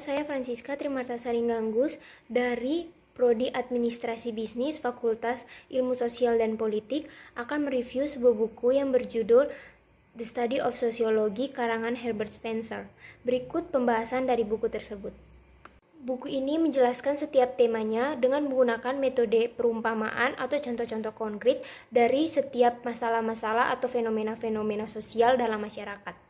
saya Francisca Trimartasari Ganggus dari Prodi Administrasi Bisnis Fakultas Ilmu Sosial dan Politik akan mereview sebuah buku yang berjudul The Study of Sociology karangan Herbert Spencer. Berikut pembahasan dari buku tersebut. Buku ini menjelaskan setiap temanya dengan menggunakan metode perumpamaan atau contoh-contoh konkret dari setiap masalah-masalah atau fenomena-fenomena sosial dalam masyarakat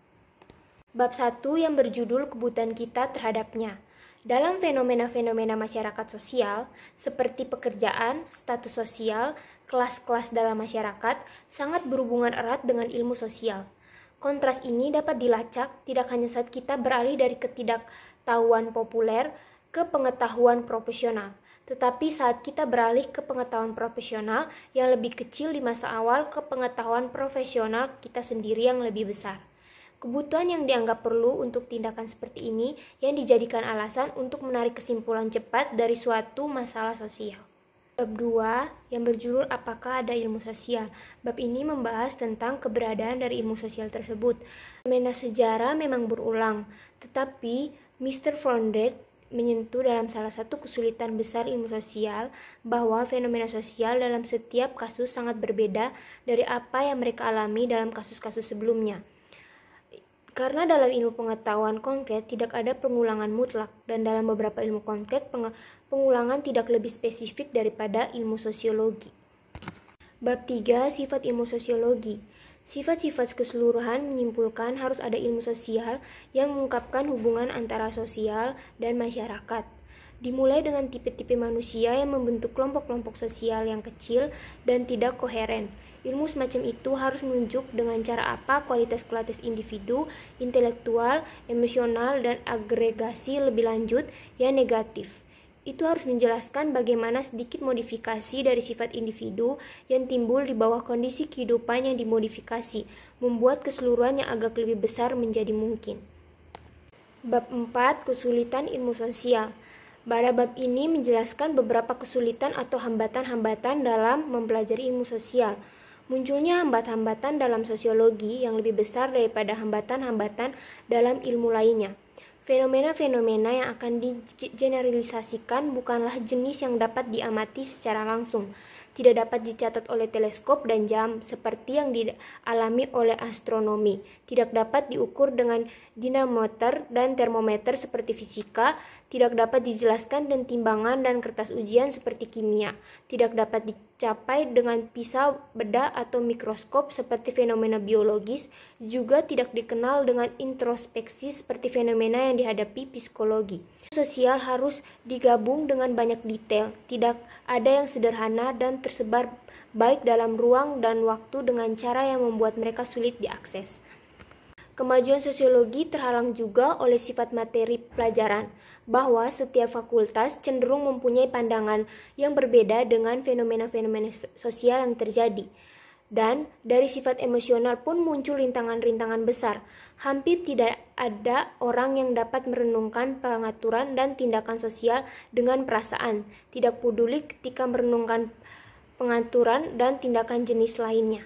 bab 1 yang berjudul kebutuhan kita terhadapnya. Dalam fenomena-fenomena masyarakat sosial, seperti pekerjaan, status sosial, kelas-kelas dalam masyarakat, sangat berhubungan erat dengan ilmu sosial. Kontras ini dapat dilacak tidak hanya saat kita beralih dari ketidaktahuan populer ke pengetahuan profesional, tetapi saat kita beralih ke pengetahuan profesional yang lebih kecil di masa awal ke pengetahuan profesional kita sendiri yang lebih besar. Kebutuhan yang dianggap perlu untuk tindakan seperti ini yang dijadikan alasan untuk menarik kesimpulan cepat dari suatu masalah sosial. Bab 2 yang berjudul Apakah ada ilmu sosial? Bab ini membahas tentang keberadaan dari ilmu sosial tersebut. Fenomena sejarah memang berulang, tetapi Mr. Fondred menyentuh dalam salah satu kesulitan besar ilmu sosial bahwa fenomena sosial dalam setiap kasus sangat berbeda dari apa yang mereka alami dalam kasus-kasus sebelumnya. Karena dalam ilmu pengetahuan konkret tidak ada pengulangan mutlak dan dalam beberapa ilmu konkret pengulangan tidak lebih spesifik daripada ilmu sosiologi. Bab 3 Sifat Ilmu Sosiologi. Sifat-sifat keseluruhan menyimpulkan harus ada ilmu sosial yang mengungkapkan hubungan antara sosial dan masyarakat. Dimulai dengan tipe-tipe manusia yang membentuk kelompok-kelompok sosial yang kecil dan tidak koheren Ilmu semacam itu harus menunjuk dengan cara apa kualitas-kualitas individu, intelektual, emosional, dan agregasi lebih lanjut yang negatif. Itu harus menjelaskan bagaimana sedikit modifikasi dari sifat individu yang timbul di bawah kondisi kehidupan yang dimodifikasi, membuat keseluruhan yang agak lebih besar menjadi mungkin. Bab 4 Kesulitan Ilmu Sosial Pada bab ini menjelaskan beberapa kesulitan atau hambatan-hambatan dalam mempelajari ilmu sosial. Munculnya hambatan hambatan dalam sosiologi yang lebih besar daripada hambatan-hambatan dalam ilmu lainnya. Fenomena-fenomena yang akan digeneralisasikan bukanlah jenis yang dapat diamati secara langsung, tidak dapat dicatat oleh teleskop dan jam seperti yang dialami oleh astronomi, tidak dapat diukur dengan dinamometer dan termometer seperti fisika, tidak dapat dijelaskan dan timbangan dan kertas ujian seperti kimia, tidak dapat dicapai dengan pisau, bedah, atau mikroskop seperti fenomena biologis, juga tidak dikenal dengan introspeksi seperti fenomena yang dihadapi psikologi sosial harus digabung dengan banyak detail, tidak ada yang sederhana dan tersebar baik dalam ruang dan waktu dengan cara yang membuat mereka sulit diakses. Kemajuan sosiologi terhalang juga oleh sifat materi pelajaran, bahwa setiap fakultas cenderung mempunyai pandangan yang berbeda dengan fenomena-fenomena sosial yang terjadi. Dan dari sifat emosional pun muncul rintangan-rintangan besar. Hampir tidak ada orang yang dapat merenungkan pengaturan dan tindakan sosial dengan perasaan, tidak peduli ketika merenungkan pengaturan, dan tindakan jenis lainnya.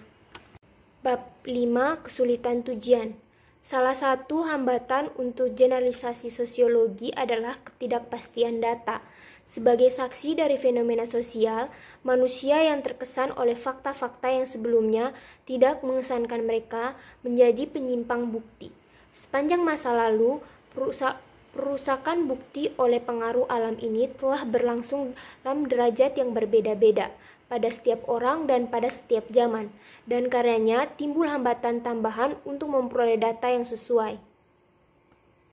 Bab 5. Kesulitan tujuan Salah satu hambatan untuk generalisasi sosiologi adalah ketidakpastian data. Sebagai saksi dari fenomena sosial, manusia yang terkesan oleh fakta-fakta yang sebelumnya tidak mengesankan mereka menjadi penyimpang bukti. Sepanjang masa lalu, perusahaan Perusakan bukti oleh pengaruh alam ini telah berlangsung dalam derajat yang berbeda-beda pada setiap orang dan pada setiap zaman, dan karenanya timbul hambatan tambahan untuk memperoleh data yang sesuai.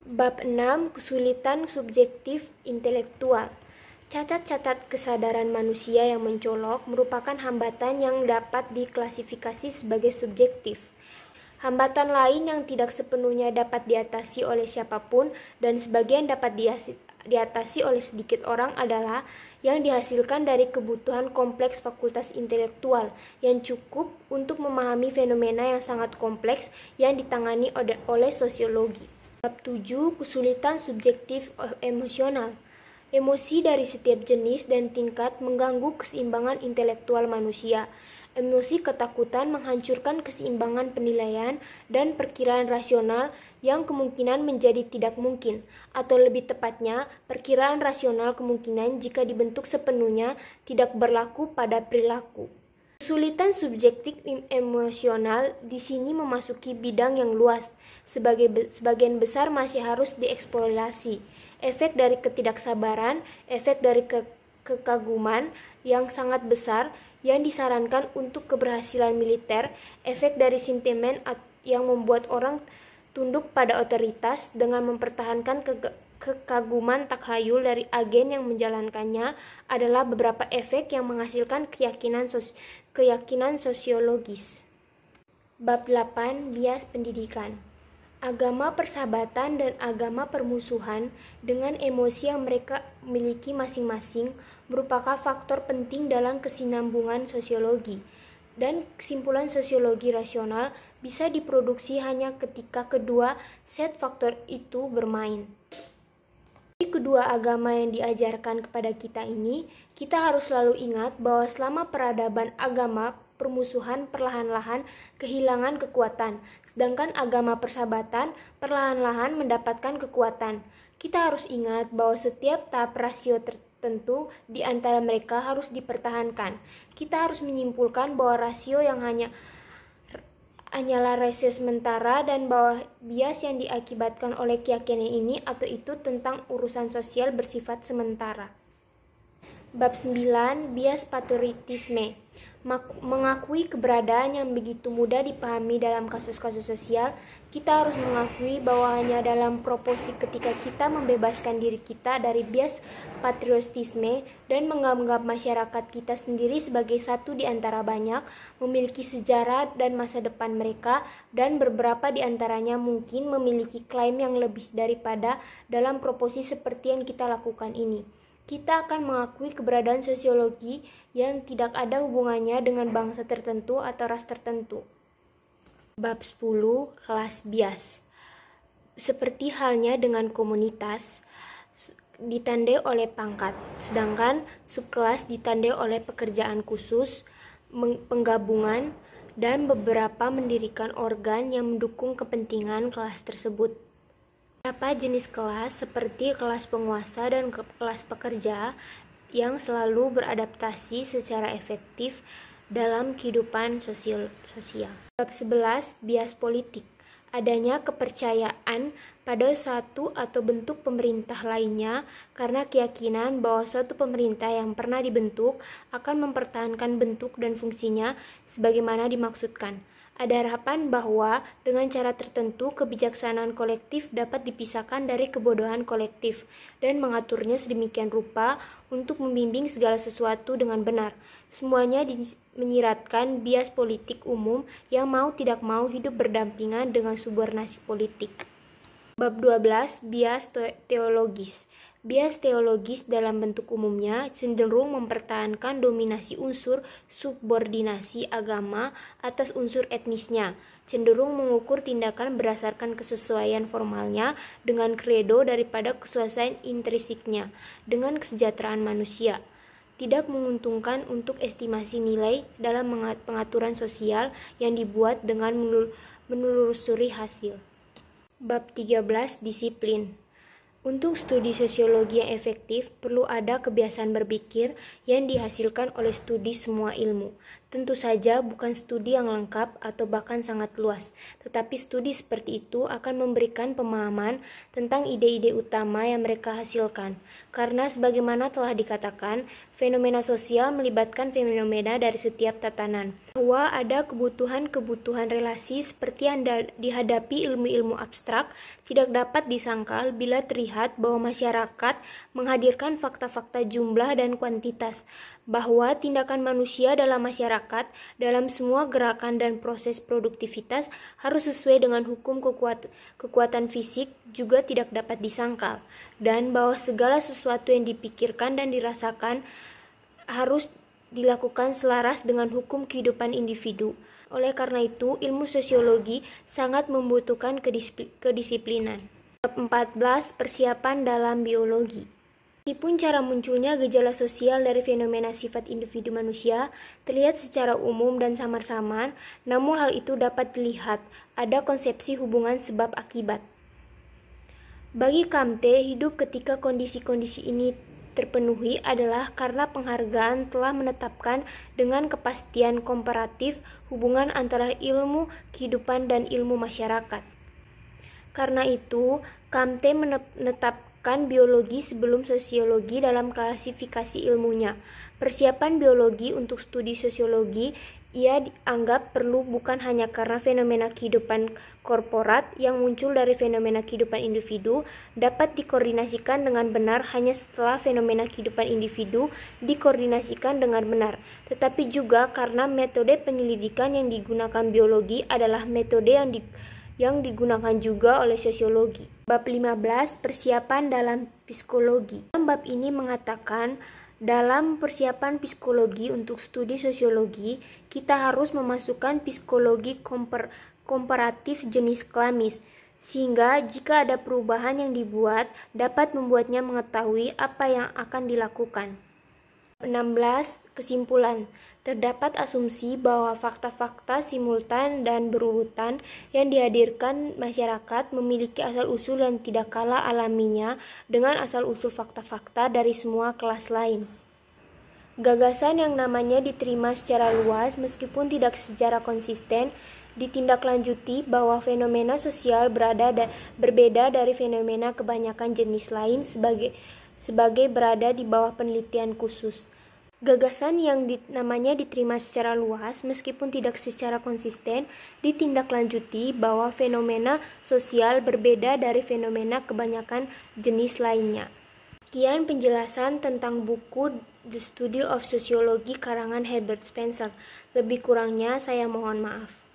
Bab 6 Kesulitan Subjektif Intelektual Cacat-cacat kesadaran manusia yang mencolok merupakan hambatan yang dapat diklasifikasi sebagai subjektif. Hambatan lain yang tidak sepenuhnya dapat diatasi oleh siapapun dan sebagian dapat diatasi oleh sedikit orang adalah yang dihasilkan dari kebutuhan kompleks fakultas intelektual yang cukup untuk memahami fenomena yang sangat kompleks yang ditangani oleh sosiologi. Bab 7 Kesulitan subjektif eh, emosional. Emosi dari setiap jenis dan tingkat mengganggu keseimbangan intelektual manusia. Emosi ketakutan menghancurkan keseimbangan penilaian dan perkiraan rasional yang kemungkinan menjadi tidak mungkin, atau lebih tepatnya, perkiraan rasional kemungkinan jika dibentuk sepenuhnya tidak berlaku pada perilaku. Kesulitan subjektif emosional di sini memasuki bidang yang luas. Sebagai be sebagian besar masih harus dieksplorasi. Efek dari ketidaksabaran, efek dari ke kekaguman yang sangat besar, yang disarankan untuk keberhasilan militer, efek dari sentimen yang membuat orang tunduk pada otoritas dengan mempertahankan ke kekaguman takhayul dari agen yang menjalankannya adalah beberapa efek yang menghasilkan keyakinan sos keyakinan sosiologis. Bab 8 Bias Pendidikan agama persahabatan dan agama permusuhan dengan emosi yang mereka miliki masing-masing merupakan faktor penting dalam kesinambungan sosiologi. Dan kesimpulan sosiologi rasional bisa diproduksi hanya ketika kedua set faktor itu bermain. Di kedua agama yang diajarkan kepada kita ini, kita harus selalu ingat bahwa selama peradaban agama permusuhan perlahan-lahan kehilangan kekuatan, sedangkan agama persahabatan perlahan-lahan mendapatkan kekuatan. Kita harus ingat bahwa setiap tahap rasio tertentu di antara mereka harus dipertahankan. Kita harus menyimpulkan bahwa rasio yang hanya hanyalah rasio sementara dan bahwa bias yang diakibatkan oleh keyakinan ini atau itu tentang urusan sosial bersifat sementara. Bab 9 Bias Patriotisme mengakui keberadaan yang begitu mudah dipahami dalam kasus-kasus sosial, kita harus mengakui bahwa hanya dalam proporsi ketika kita membebaskan diri kita dari bias patriotisme dan menganggap masyarakat kita sendiri sebagai satu di antara banyak, memiliki sejarah dan masa depan mereka, dan beberapa di antaranya mungkin memiliki klaim yang lebih daripada dalam proporsi seperti yang kita lakukan ini kita akan mengakui keberadaan sosiologi yang tidak ada hubungannya dengan bangsa tertentu atau ras tertentu. Bab 10, kelas bias. Seperti halnya dengan komunitas, ditandai oleh pangkat, sedangkan subkelas ditandai oleh pekerjaan khusus, penggabungan, dan beberapa mendirikan organ yang mendukung kepentingan kelas tersebut. Beberapa jenis kelas seperti kelas penguasa dan kelas pekerja yang selalu beradaptasi secara efektif dalam kehidupan sosial. sosial. Bab 11 Bias Politik Adanya kepercayaan pada satu atau bentuk pemerintah lainnya karena keyakinan bahwa suatu pemerintah yang pernah dibentuk akan mempertahankan bentuk dan fungsinya sebagaimana dimaksudkan. Ada harapan bahwa dengan cara tertentu kebijaksanaan kolektif dapat dipisahkan dari kebodohan kolektif dan mengaturnya sedemikian rupa untuk membimbing segala sesuatu dengan benar. Semuanya menyiratkan bias politik umum yang mau tidak mau hidup berdampingan dengan subornasi politik. Bab 12 Bias Teologis Bias teologis dalam bentuk umumnya cenderung mempertahankan dominasi unsur subordinasi agama atas unsur etnisnya, cenderung mengukur tindakan berdasarkan kesesuaian formalnya dengan kredo daripada kesesuaian intrinsiknya dengan kesejahteraan manusia tidak menguntungkan untuk estimasi nilai dalam pengaturan sosial yang dibuat dengan menelusuri hasil. Bab 13 Disiplin untuk studi sosiologi yang efektif, perlu ada kebiasaan berpikir yang dihasilkan oleh studi semua ilmu, Tentu saja bukan studi yang lengkap atau bahkan sangat luas, tetapi studi seperti itu akan memberikan pemahaman tentang ide-ide utama yang mereka hasilkan. Karena sebagaimana telah dikatakan, fenomena sosial melibatkan fenomena dari setiap tatanan. Bahwa ada kebutuhan-kebutuhan relasi seperti yang dihadapi ilmu-ilmu abstrak tidak dapat disangkal bila terlihat bahwa masyarakat menghadirkan fakta-fakta jumlah dan kuantitas, bahwa tindakan manusia dalam masyarakat masyarakat dalam semua gerakan dan proses produktivitas harus sesuai dengan hukum kekuatan fisik juga tidak dapat disangkal dan bahwa segala sesuatu yang dipikirkan dan dirasakan harus dilakukan selaras dengan hukum kehidupan individu. Oleh karena itu, ilmu sosiologi sangat membutuhkan kedisiplinan. 14. Persiapan dalam biologi. Meskipun cara munculnya gejala sosial dari fenomena sifat individu manusia terlihat secara umum dan samar-samar, namun hal itu dapat dilihat ada konsepsi hubungan sebab akibat. Bagi Kamte, hidup ketika kondisi-kondisi ini terpenuhi adalah karena penghargaan telah menetapkan dengan kepastian komparatif hubungan antara ilmu kehidupan dan ilmu masyarakat. Karena itu, Kamte menetap biologi sebelum sosiologi dalam klasifikasi ilmunya. Persiapan biologi untuk studi sosiologi ia dianggap perlu bukan hanya karena fenomena kehidupan korporat yang muncul dari fenomena kehidupan individu dapat dikoordinasikan dengan benar hanya setelah fenomena kehidupan individu dikoordinasikan dengan benar, tetapi juga karena metode penyelidikan yang digunakan biologi adalah metode yang digunakan yang digunakan juga oleh sosiologi. Bab 15 Persiapan dalam Psikologi. Bab ini mengatakan dalam persiapan psikologi untuk studi sosiologi, kita harus memasukkan psikologi komper komparatif jenis klamis sehingga jika ada perubahan yang dibuat dapat membuatnya mengetahui apa yang akan dilakukan. 16. Kesimpulan terdapat asumsi bahwa fakta-fakta simultan dan berurutan yang dihadirkan masyarakat memiliki asal-usul yang tidak kalah alaminya dengan asal-usul fakta-fakta dari semua kelas lain. Gagasan yang namanya diterima secara luas meskipun tidak secara konsisten ditindaklanjuti bahwa fenomena sosial berada da berbeda dari fenomena kebanyakan jenis lain sebagai sebagai berada di bawah penelitian khusus. Gagasan yang di, namanya diterima secara luas meskipun tidak secara konsisten ditindaklanjuti bahwa fenomena sosial berbeda dari fenomena kebanyakan jenis lainnya. Sekian penjelasan tentang buku The Study of Sociology karangan Herbert Spencer. Lebih kurangnya saya mohon maaf.